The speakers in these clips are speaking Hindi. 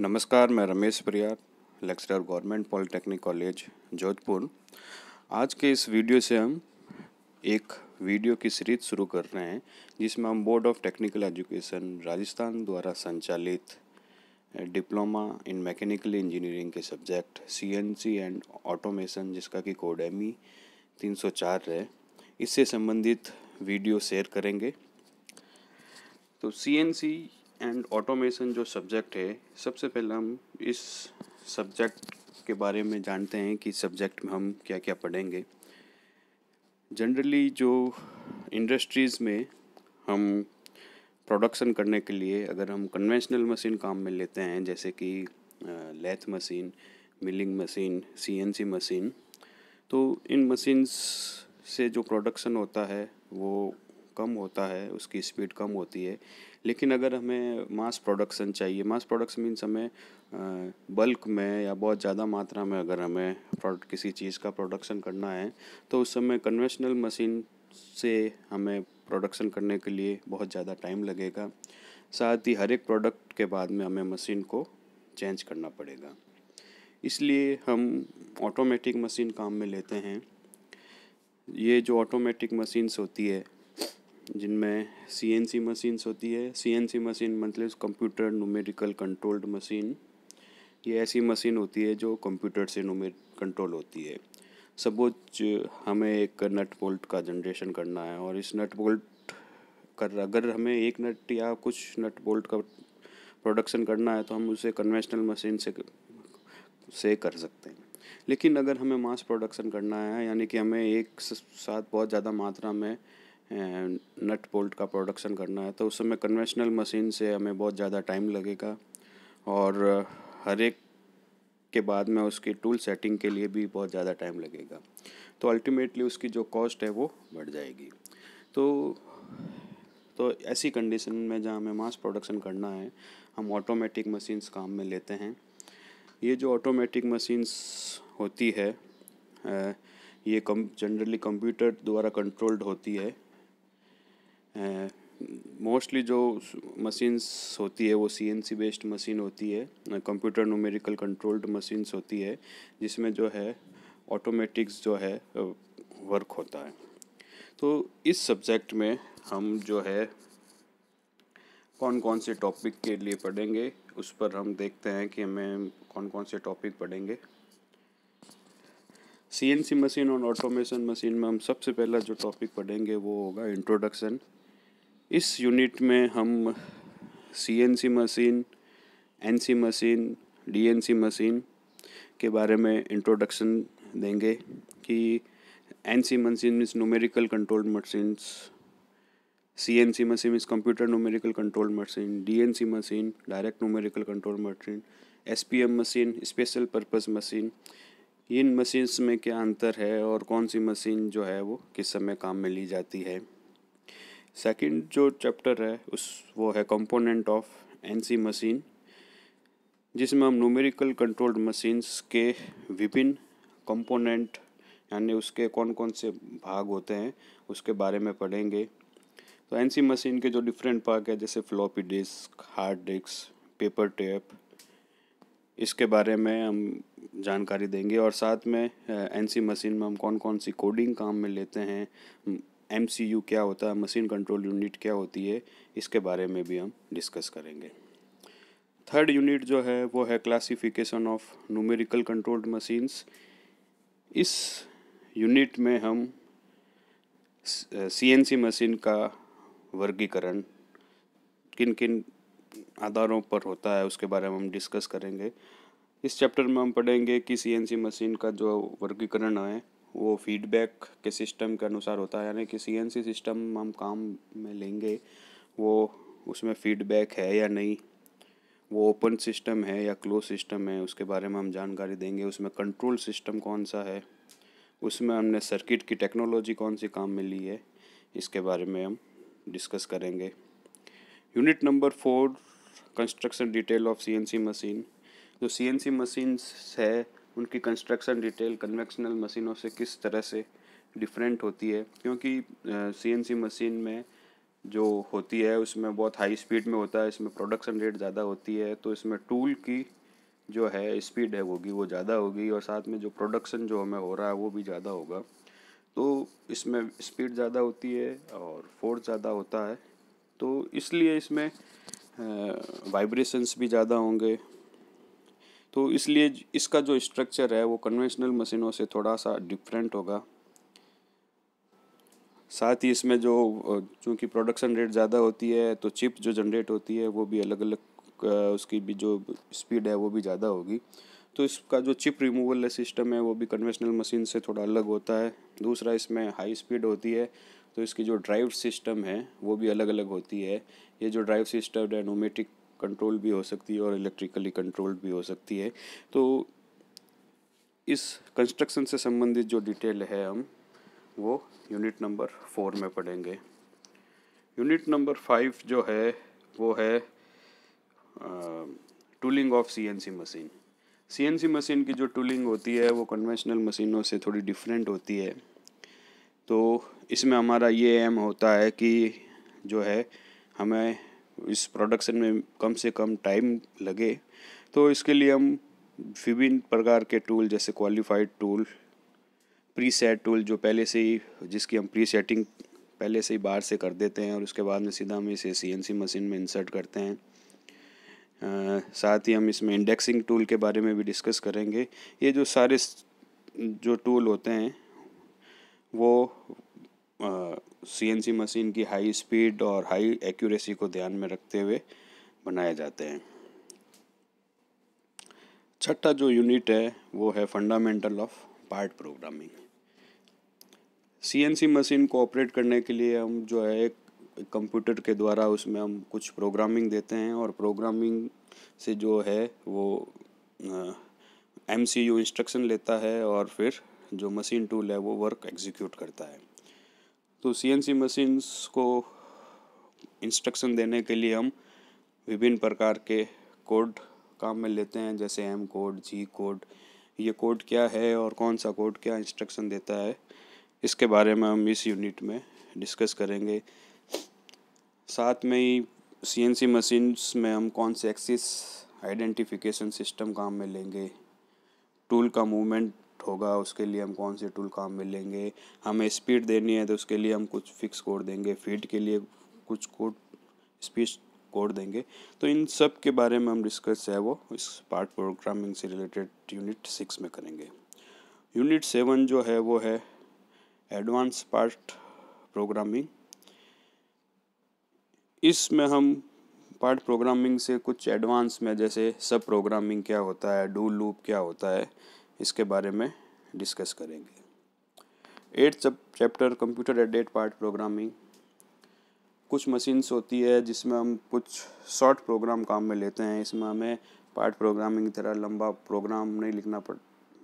नमस्कार मैं Ramesh Priyar lecturer government polytechnic college Jodhpur आज के इस वीडियो से हम एक वीडियो की सीरीज शुरू कर रहे हैं जिसमें हम board of technical education Rajasthan द्वारा संचालित डिप्लोमा इन मैकेनिकल इंजीनियरिंग के सब्जेक्ट सी एंड ऑटोमेशन जिसका कि कोड एम ई e तीन सौ चार है इससे संबंधित वीडियो शेयर करेंगे तो सी एंड ऑटोमेशन जो सब्जेक्ट है सबसे पहले हम इस सब्जेक्ट के बारे में जानते हैं कि सब्जेक्ट में हम क्या क्या पढ़ेंगे जनरली जो इंडस्ट्रीज़ में हम प्रोडक्शन करने के लिए अगर हम कन्वेंशनल मशीन काम में लेते हैं जैसे कि lathe machine milling machine CNC machine तो इन मशीन्स से जो प्रोडक्शन होता है वो कम होता है उसकी स्पीड कम होती है लेकिन अगर हमें मास प्रोडक्शन चाहिए मास प्रोडक्शन मीन्स हमें बल्क में या बहुत ज़्यादा मात्रा में अगर हमें प्रोडक्ट किसी चीज़ का प्रोडक्शन करना है तो उस समय कन्वेंशनल मशीन से हमें प्रोडक्शन करने के लिए बहुत ज़्यादा टाइम लगेगा साथ ही हर एक प्रोडक्ट के बाद में हमें मशीन को चेंज करना पड़ेगा इसलिए हम ऑटोमेटिक मशीन काम में लेते हैं ये जो ऑटोमेटिक मशीन्स होती है जिनमें सी एन सी मशीन्स होती है सी एन सी मशीन मतलब कंप्यूटर नूमेरिकल कंट्रोल्ड मशीन ये ऐसी मशीन होती है जो कंप्यूटर से नूमे कंट्रोल होती है सपोज हमें एक नट बोल्ट का जनरेशन करना है और इस नट बोल्ट कर अगर हमें एक नट या कुछ नट बोल्ट का प्रोडक्शन करना है तो हम उसे कन्वेंशनल मशीन से से कर सकते हैं लेकिन अगर हमें मास प्रोडक्शन करना है यानी कि हमें एक साथ बहुत ज़्यादा मात्रा में नट बोल्ट का प्रोडक्शन करना है तो उस समय कन्वेंशनल मशीन से हमें बहुत ज़्यादा टाइम लगेगा और हर एक के बाद में उसकी टूल सेटिंग के लिए भी बहुत ज़्यादा टाइम लगेगा तो अल्टीमेटली उसकी जो कॉस्ट है वो बढ़ जाएगी तो तो ऐसी कंडीशन में जहाँ हमें मास प्रोडक्शन करना है हम ऑटोमेटिक मशीन्स काम में लेते हैं ये जो ऑटोमेटिक मशीन्स होती है ये कम जनरली कंप्यूटर द्वारा कंट्रोल्ड होती है मोस्टली जो मशीन्स होती है वो C N C based machine होती है कंप्यूटर न्यूमेरिकल कंट्रोल्ड मशीन्स होती है जिसमें जो है ऑटोमेटिक्स जो है वर्क होता है तो इस सब्जेक्ट में हम जो है कौन कौन से टॉपिक के लिए पढ़ेंगे उस पर हम देखते हैं कि हमें कौन कौन से टॉपिक पढ़ेंगे सी एन सी मशीन और ऑटोमेशन मशीन में हम सबसे पहला जो टॉपिक पढ़ेंगे वो होगा इंट्रोडक्शन इस यूनिट में हम C machine N machine D machine के बारे में इंट्रोडक्शन देंगे कि N C machine means numerical control machine C N C machine means computer numerical control machine D N C machine direct numerical control machine S P M machine special purpose machine इन मशीन्स में क्या अंतर है और कौन सी मशीन जो है वो किस समय काम में ली जाती है सेकंड जो चैप्टर है उस वो है कंपोनेंट ऑफ एनसी मशीन जिसमें हम न्यूमेरिकल कंट्रोल्ड मशीन्स के विभिन्न कंपोनेंट यानी उसके कौन कौन से भाग होते हैं उसके बारे में पढ़ेंगे तो एनसी मशीन के जो डिफरेंट पार्ट है जैसे floppy disk hard disk paper tape इसके बारे में हम जानकारी देंगे और साथ में एनसी मशीन में हम कौन कौन सी कोडिंग काम में लेते हैं एम क्या होता है मशीन कंट्रोल यूनिट क्या होती है इसके बारे में भी हम डिस्कस करेंगे थर्ड यूनिट जो है वो है classification of numerical controlled machines इस यूनिट में हम सीएनसी मशीन का वर्गीकरण किन किन आधारों पर होता है उसके बारे में हम डिस्कस करेंगे इस चैप्टर में हम पढ़ेंगे कि सीएनसी मशीन का जो वर्गीकरण है वो फीडबैक के सिस्टम के अनुसार होता है यानी कि सीएनसी सिस्टम हम काम में लेंगे वो उसमें फीडबैक है या नहीं वो ओपन सिस्टम है या क्लोज सिस्टम है उसके बारे में हम जानकारी देंगे उसमें कंट्रोल सिस्टम कौन सा है उसमें हमने सर्किट की टेक्नोलॉजी कौन सी काम में ली है इसके बारे में हम डिस्कस करेंगे unit number four construction detail of CNC machine जो सीएनसी मशीन्स है उनकी कंस्ट्रक्शन डिटेल कन्वेक्शनल मशीनों से किस तरह से डिफरेंट होती है क्योंकि सीएनसी मशीन में जो होती है उसमें बहुत हाई स्पीड में होता है इसमें प्रोडक्शन रेट ज़्यादा होती है तो इसमें टूल की जो है स्पीड है होगी वो ज़्यादा होगी और साथ में जो प्रोडक्शन जो हमें हो रहा है वो भी ज़्यादा होगा तो इसमें स्पीड ज़्यादा होती है और फोर्स ज़्यादा होता है तो इसलिए इसमें वाइब्रेशंस भी ज़्यादा होंगे तो इसलिए इसका जो स्ट्रक्चर है वो कन्वेंशनल मशीनों से थोड़ा सा डिफरेंट होगा साथ ही इसमें जो चूँकि प्रोडक्शन रेट ज़्यादा होती है तो चिप जो जनरेट होती है वो भी अलग अलग उसकी भी जो स्पीड है वो भी ज़्यादा होगी तो इसका जो चिप रिमूवल सिस्टम है वो भी कन्वेंशनल मशीन से थोड़ा अलग होता है दूसरा इसमें हाई स्पीड होती है तो इसकी जो ड्राइव सिस्टम है वो भी अलग अलग होती है ये जो ड्राइव सिस्टम है नोमेटिक कंट्रोल भी हो सकती है और इलेक्ट्रिकली कंट्रोल्ड भी हो सकती है तो इस कंस्ट्रक्शन से संबंधित जो डिटेल है हम वो यूनिट नंबर फोर में पढ़ेंगे यूनिट नंबर फाइव जो है वो है tooling of CNC machine CNC machine की जो टूलिंग होती है वो कन्वेंशनल मशीनों से थोड़ी डिफरेंट होती है तो इसमें हमारा ये एम होता है कि जो है हमें इस प्रोडक्शन में कम से कम टाइम लगे तो इसके लिए हम विभिन्न प्रकार के टूल जैसे qualified tool pre set tool जो पहले से ही जिसकी हम प्री सेटिंग पहले से ही बाहर से कर देते हैं और उसके बाद में सीधा हम इसे सी मशीन में इंसर्ट करते हैं आ, साथ ही हम इसमें इंडेक्सिंग टूल के बारे में भी डिस्कस करेंगे ये जो सारे जो टूल होते हैं वो सीएनसी मशीन की हाई स्पीड और हाई एक्यूरेसी को ध्यान में रखते हुए बनाए जाते हैं छठा जो यूनिट है वो है fundamental of part programming CNC machine को ऑपरेट करने के लिए हम जो है एक कंप्यूटर के द्वारा उसमें हम कुछ प्रोग्रामिंग देते हैं और प्रोग्रामिंग से जो है वो एम सी यू इंस्ट्रक्शन लेता है और फिर जो मशीन टूल है वो वर्क एग्जीक्यूट करता है तो सीएनसी मशीन्स को इंस्ट्रक्शन देने के लिए हम विभिन्न प्रकार के कोड काम में लेते हैं जैसे एम कोड जी कोड ये कोड क्या है और कौन सा कोड क्या इंस्ट्रक्शन देता है इसके बारे में हम इस यूनिट में डिस्कस करेंगे साथ में ही सीएनसी मशीन्स में हम कौन से एक्सिस आइडेंटिफिकेशन सिस्टम काम में लेंगे टूल का मूवमेंट होगा उसके लिए हम कौन से टूल काम में लेंगे हमें स्पीड देनी है तो उसके लिए हम कुछ फिक्स कोड देंगे फीड के लिए कुछ कोड स्पीड कोड देंगे तो इन सब के बारे में हम डिस्कस है वो इस पार्ट प्रोग्रामिंग से रिलेटेड यूनिट सिक्स में करेंगे यूनिट सेवन जो है वो है एडवांस पार्ट प्रोग्रामिंग इसमें हम पार्ट प्रोग्रामिंग से कुछ एडवांस में जैसे सब प्रोग्रामिंग क्या होता है डू लूप क्या होता है इसके बारे में डिस्कस करेंगे एट सब chapter computer aided part programming कुछ मशीन्स होती है जिसमें हम कुछ शॉर्ट प्रोग्राम काम में लेते हैं इसमें हमें पार्ट प्रोग्रामिंग की तरह लंबा प्रोग्राम नहीं लिखना पड़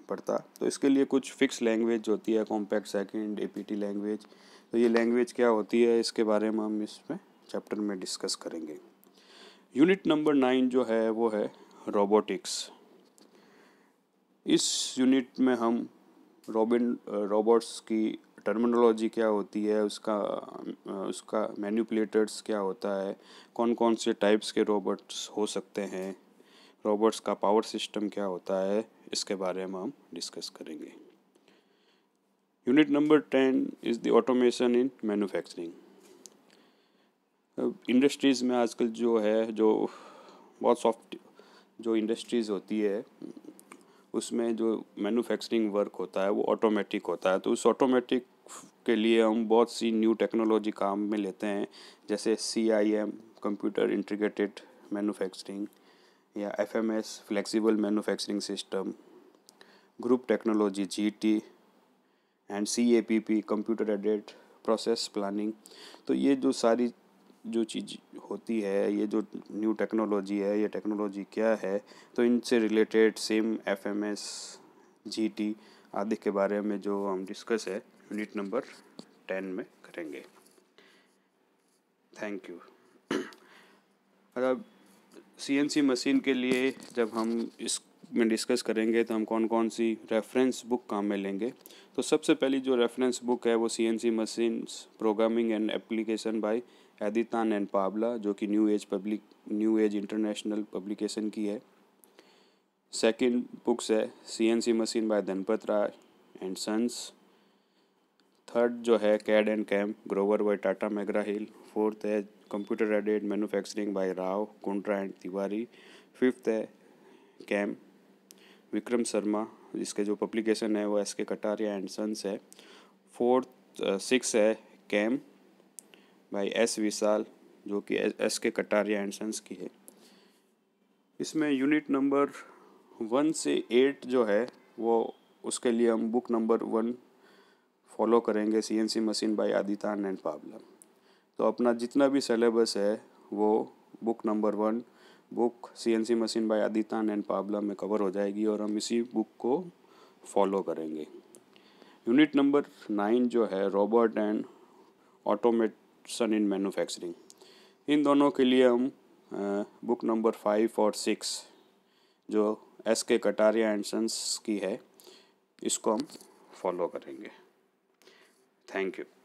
पड़ता तो इसके लिए कुछ फिक्स लैंग्वेज होती है कॉम्पैक्ट सेकंड एपीटी लैंग्वेज तो ये लैंग्वेज क्या होती है इसके बारे में हम इसमें चैप्टर में डिस्कस करेंगे यूनिट नंबर नाइन जो है वो है रोबोटिक्स इस यूनिट में हम रॉबिन रोबोट्स की टर्मिनोलॉजी क्या होती है उसका उसका मैन्यूपलेटर्स क्या होता है कौन कौन से टाइप्स के रोबोट्स हो सकते हैं रोबोट्स का पावर सिस्टम क्या होता है इसके बारे में हम डिस्कस करेंगे unit number ten is the automation in manufacturing industries में आजकल जो है जो बहुत सॉफ्ट जो इंडस्ट्रीज़ होती है उसमें जो मैन्युफैक्चरिंग वर्क होता है वो ऑटोमेटिक होता है तो उस ऑटोमेटिक के लिए हम बहुत सी न्यू टेक्नोलॉजी काम में लेते हैं जैसे C I M computer integrated manufacturing या F M S flexible manufacturing system group technology G T and C A P P computer aided process planning तो ये जो सारी जो चीज़ होती है ये जो न्यू टेक्नोलॉजी है ये टेक्नोलॉजी क्या है तो इनसे related CIM F M S G T आदि के बारे में जो हम डिस्कस है यूनिट नंबर टेन में करेंगे थैंक यू अब सी एन सी मशीन के लिए जब हम इस में डिस्कस करेंगे तो हम कौन कौन सी रेफरेंस बुक काम में लेंगे तो सबसे पहली जो रेफरेंस बुक है वो C N C machine programming and application by Adithan and Pabla जो कि new age public new age international publication की है सेकंड बुक्स है CNC machine by Dhanpat Rai and sons third जो है CAD and CAM Grover by Tata McGraw Hill fourth है computer aided manufacturing by Rao Kundra and Tiwari fifth है कैम विक्रम शर्मा जिसके जो पब्लिकेशन है वो S K Kataria and sons है फोर्थ सिक्स uh, है कैम बाई एस विशाल जो कि S K Kataria and sons की है इसमें यूनिट नंबर वन से एट जो है वो उसके लिए हम बुक नंबर वन फॉलो करेंगे CNC machine by Adithan and Pabla तो अपना जितना भी सिलेबस है वो book number one book CNC machine by Adithan and Pabla में कवर हो जाएगी और हम इसी बुक को फॉलो करेंगे यूनिट नंबर नाइन जो है robot and automation in manufacturing इन दोनों के लिए हम बुक नंबर फाइव और सिक्स जो S K Kataria and sons की है इसको हम फॉलो करेंगे थैंक यू